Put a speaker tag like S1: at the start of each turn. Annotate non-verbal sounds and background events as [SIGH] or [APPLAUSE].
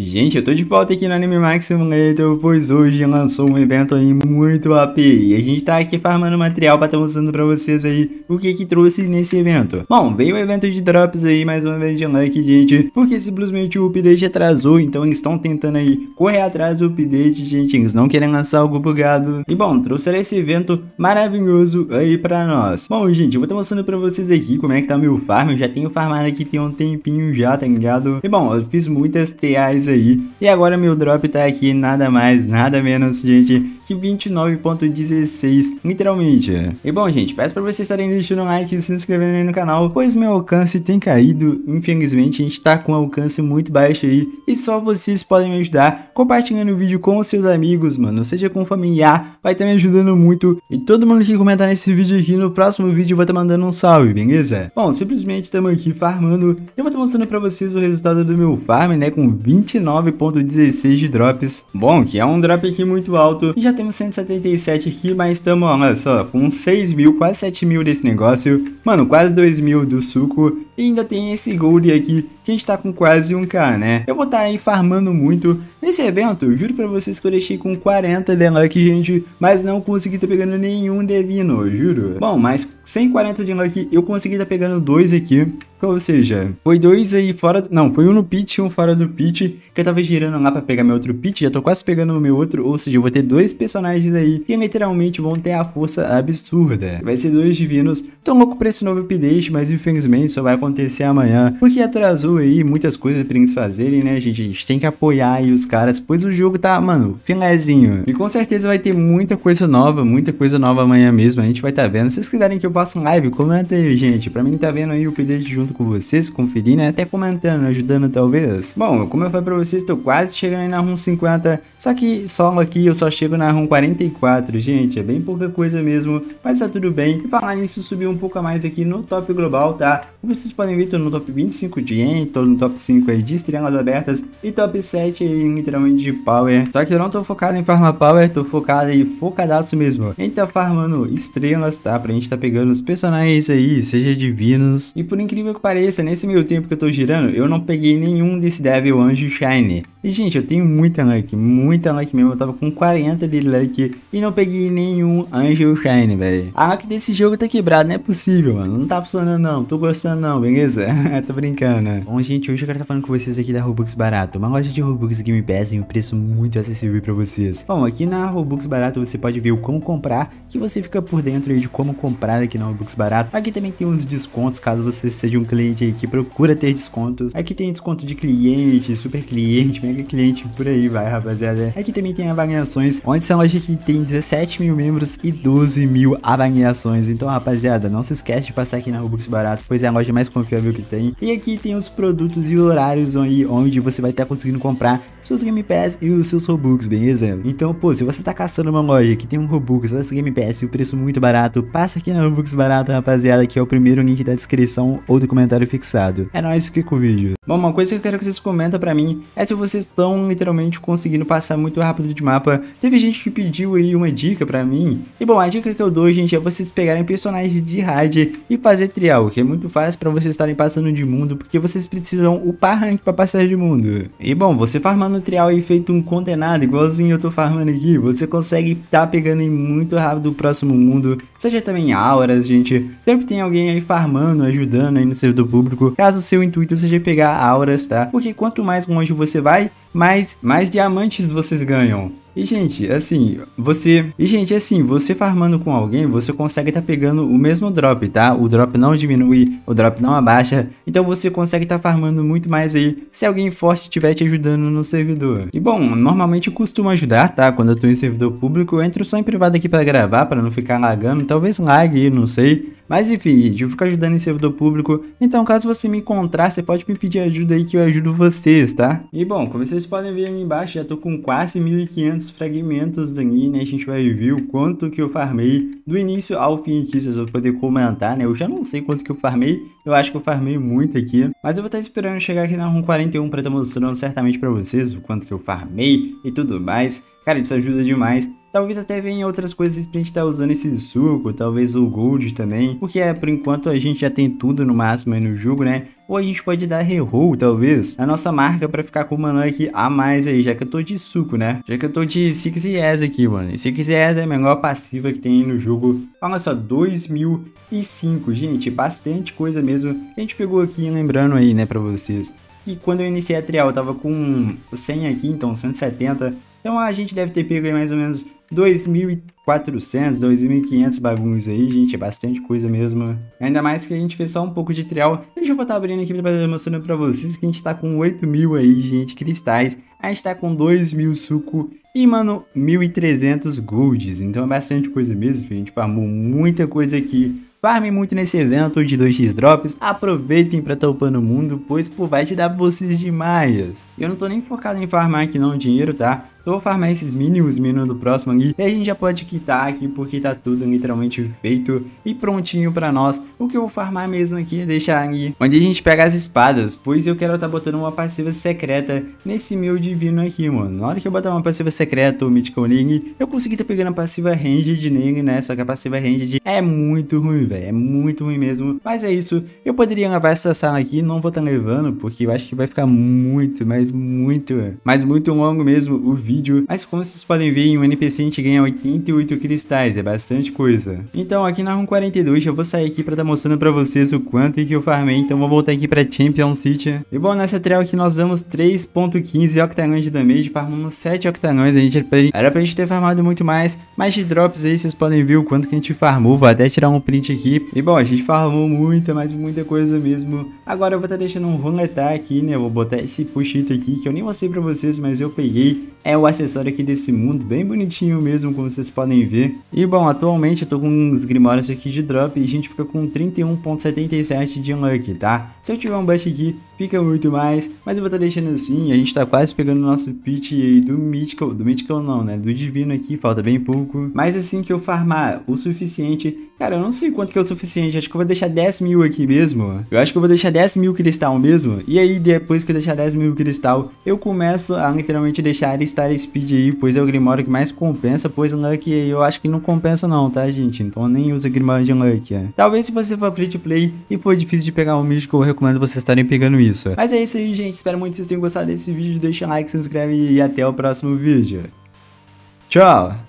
S1: Gente, eu tô de volta aqui no Anime Max Simulator, pois hoje lançou um evento aí muito AP e a gente tá aqui farmando material pra estar tá mostrando pra vocês aí o que que trouxe nesse evento. Bom, veio o evento de drops aí, mais uma vez de like, gente, porque simplesmente o update atrasou, então eles estão tentando aí correr atrás do update, gente, eles não querem lançar algo bugado. E bom, trouxeram esse evento maravilhoso aí pra nós. Bom, gente, eu vou estar tá mostrando pra vocês aqui como é que tá meu farm, eu já tenho farmado aqui tem um tempinho já, tá ligado? E bom, eu fiz muitas triais aí. E agora meu drop tá aqui nada mais, nada menos, gente, que 29.16, literalmente. E bom, gente, peço pra vocês estarem deixando um like e se inscrevendo aí no canal, pois meu alcance tem caído, infelizmente a gente tá com um alcance muito baixo aí, e só vocês podem me ajudar compartilhando o vídeo com seus amigos, mano, seja com familiar, vai estar tá me ajudando muito, e todo mundo que comentar nesse vídeo aqui, no próximo vídeo eu vou estar tá mandando um salve, beleza? Bom, simplesmente estamos aqui farmando, eu vou estar tá mostrando pra vocês o resultado do meu farm, né, com 20 29.16 de drops. Bom, que é um drop aqui muito alto. E já temos 177 aqui, mas estamos, olha só, com 6 mil, quase 7 mil desse negócio. Mano, quase 2 mil do suco. E ainda tem esse gold aqui que a gente tá com quase 1k, né? Eu vou estar tá aí farmando muito. Nesse evento, juro pra vocês que eu deixei com 40 de luck, gente, mas não consegui tá pegando nenhum devino, juro. Bom, mas sem 40 de luck, eu consegui tá pegando dois aqui. Ou seja, foi dois aí fora... Não, foi um no pit e um fora do pit, que eu tava girando lá pra pegar meu outro pit. Já tô quase pegando o meu outro, ou seja, eu vou ter dois personagens aí que literalmente vão ter a força absurda. Vai ser dois divinos. Tô louco pra esse novo update, mas infelizmente só vai acontecer amanhã, porque atrasou aí, muitas coisas pra eles fazerem, né, gente? A gente tem que apoiar aí os caras, pois o jogo tá, mano, finalzinho E com certeza vai ter muita coisa nova, muita coisa nova amanhã mesmo, a gente vai tá vendo. Se vocês quiserem que eu faça live, comenta aí, gente. Pra mim tá vendo aí o update junto com vocês, conferir, né? Até comentando, ajudando talvez. Bom, como eu falei pra vocês, tô quase chegando aí na ROM 50, só que solo aqui eu só chego na ROM 44, gente. É bem pouca coisa mesmo, mas tá tudo bem. E falar nisso, subiu um pouco a mais aqui no top global, tá? Como vocês podem ver, tô no top 25 de gente tô no top 5 aí de estrelas abertas e top 7 aí literalmente de power. Só que eu não tô focado em farmar power, tô focado em focadaço mesmo. A gente tá farmando estrelas, tá? Pra gente tá pegando os personagens aí, seja divinos. E por incrível que pareça, nesse meio tempo que eu tô girando, eu não peguei nenhum desse Devil Anjo Shine. E, gente, eu tenho muita like, muita like mesmo. Eu tava com 40 de like e não peguei nenhum Angel Shine, velho. A que desse jogo tá quebrada, não é possível, mano. Não tá funcionando, não. Tô gostando, não, beleza? [LAUGHS] Tô brincando, né? Bom, gente, hoje eu quero estar tá falando com vocês aqui da Robux Barato. Uma loja de Robux Game Pass em um preço muito acessível pra vocês. Bom, aqui na Robux Barato você pode ver o como comprar, que você fica por dentro aí de como comprar aqui na Robux Barato. Aqui também tem uns descontos, caso você seja um cliente aí que procura ter descontos. Aqui tem desconto de cliente, super cliente, mega cliente por aí, vai, rapaziada. Aqui é também tem avaliações, onde essa loja aqui tem 17 mil membros e 12 mil avaliações. Então, rapaziada, não se esquece de passar aqui na Robux Barato, pois é a loja mais confiável que tem. E aqui tem os produtos e horários aí, onde você vai estar tá conseguindo comprar seus Game Pass e os seus Robux, beleza? Então, pô, se você tá caçando uma loja que tem um Robux, essa Game Pass e o preço muito barato, passa aqui na Robux Barato, rapaziada, que é o primeiro link da descrição ou do comentário fixado. É nóis, fica com o vídeo. Bom, uma coisa que eu quero que vocês comentem pra mim é se você vocês estão literalmente conseguindo passar muito rápido de mapa. Teve gente que pediu aí uma dica pra mim. E bom, a dica que eu dou, gente, é vocês pegarem personagens de raid e fazer trial, que é muito fácil pra vocês estarem passando de mundo, porque vocês precisam upar rank pra passar de mundo. E bom, você farmando trial e feito um condenado, igualzinho eu tô farmando aqui, você consegue tá pegando em muito rápido o próximo mundo, seja também auras, gente. Sempre tem alguém aí farmando, ajudando aí no servidor público, caso o seu intuito seja pegar auras, tá? Porque quanto mais longe você vai, mais, mais diamantes vocês ganham. E, gente, assim, você. E, gente, assim, você farmando com alguém, você consegue estar tá pegando o mesmo drop, tá? O drop não diminui, o drop não abaixa. Então você consegue estar tá farmando muito mais aí se alguém forte estiver te ajudando no servidor. E bom, normalmente eu costumo ajudar, tá? Quando eu tô em servidor público, eu entro só em privado aqui pra gravar, pra não ficar lagando. Talvez lague, não sei. Mas enfim, gente, eu fico ajudando em servidor público, então caso você me encontrar, você pode me pedir ajuda aí que eu ajudo vocês, tá? E bom, como vocês podem ver ali embaixo, já tô com quase 1500 fragmentos aqui, né? A gente vai ver o quanto que eu farmei do início ao fim aqui, vocês vão poder comentar, né? Eu já não sei quanto que eu farmei, eu acho que eu farmei muito aqui, mas eu vou estar esperando chegar aqui na RUM 41 pra estar mostrando certamente pra vocês o quanto que eu farmei e tudo mais. Cara, isso ajuda demais Talvez até venha outras coisas pra gente tá usando esse suco, talvez o gold também, porque é, por enquanto a gente já tem tudo no máximo aí no jogo, né? Ou a gente pode dar reroll, talvez, a nossa marca pra ficar com o mana aqui a mais aí, já que eu tô de suco, né? Já que eu tô de 6 Yes aqui, mano. E 6 Yes é a melhor passiva que tem no jogo. Olha só, 2005, gente, bastante coisa mesmo que a gente pegou aqui, lembrando aí, né, pra vocês. E quando eu iniciei a trial, eu tava com 100 aqui, então 170 então a gente deve ter pego mais ou menos 2.400, 2.500 bagunços aí, gente, é bastante coisa mesmo. Ainda mais que a gente fez só um pouco de trial. Eu já vou estar abrindo aqui para mostrando para vocês que a gente tá com 8.000 aí, gente, cristais. A gente tá com 2.000 suco e, mano, 1.300 golds. Então é bastante coisa mesmo, a gente farmou muita coisa aqui. Farmem muito nesse evento de 2x drops, aproveitem pra topar no mundo, pois pô, vai te dar vocês demais. Eu não tô nem focado em farmar aqui não dinheiro, tá? Só vou farmar esses minions, minions do próximo aqui. E a gente já pode quitar aqui, porque tá tudo literalmente feito e prontinho pra nós. O que eu vou farmar mesmo aqui é deixar aqui onde a gente pega as espadas, pois eu quero tá botando uma passiva secreta nesse meu divino aqui, mano. Na hora que eu botar uma passiva secreta, o Mythical Ning, eu consegui tá pegando a passiva Ranged Ning, né? Só que a passiva Ranged é muito ruim, velho. É muito ruim mesmo. Mas é isso. Eu poderia levar essa sala aqui, não vou tá levando, porque eu acho que vai ficar muito, mas muito, mas muito longo mesmo o vídeo vídeo, mas como vocês podem ver, em um NPC a gente ganha 88 cristais, é bastante coisa. Então aqui na Run 42 eu vou sair aqui pra estar tá mostrando pra vocês o quanto que eu farmei, então vou voltar aqui pra Champion City. E bom, nessa trial aqui nós damos 3.15 octanões de damage, farmamos 7 octanões, a gente, era pra gente ter farmado muito mais, mas de drops aí vocês podem ver o quanto que a gente farmou, vou até tirar um print aqui. E bom, a gente farmou muita, mas muita coisa mesmo. Agora eu vou estar tá deixando um roletar aqui, né, vou botar esse puxito aqui que eu nem mostrei pra vocês, mas eu peguei, é o acessório aqui desse mundo, bem bonitinho mesmo, como vocês podem ver. E bom, atualmente eu tô com uns grimórios aqui de drop e a gente fica com 31.77 de unluck, tá? Se eu tiver um bust aqui, fica muito mais. Mas eu vou estar tá deixando assim, a gente tá quase pegando o nosso pitch do Mythical, do Mythical não, né? Do Divino aqui, falta bem pouco. Mas assim que eu farmar o suficiente, Cara, eu não sei quanto que é o suficiente. Acho que eu vou deixar 10 mil aqui mesmo. Eu acho que eu vou deixar 10 mil cristal mesmo. E aí, depois que eu deixar 10 mil cristal, eu começo a literalmente deixar Star Speed aí, pois é o Grimório que mais compensa, pois Lucky eu acho que não compensa não, tá, gente? Então nem usa Grimório de Lucky. É. Talvez se você for free to play e for difícil de pegar um místico, eu recomendo vocês estarem pegando isso isso. É. Mas é isso aí, gente. Espero muito que vocês tenham gostado desse vídeo. Deixa o like, se inscreve e até o próximo vídeo. Tchau!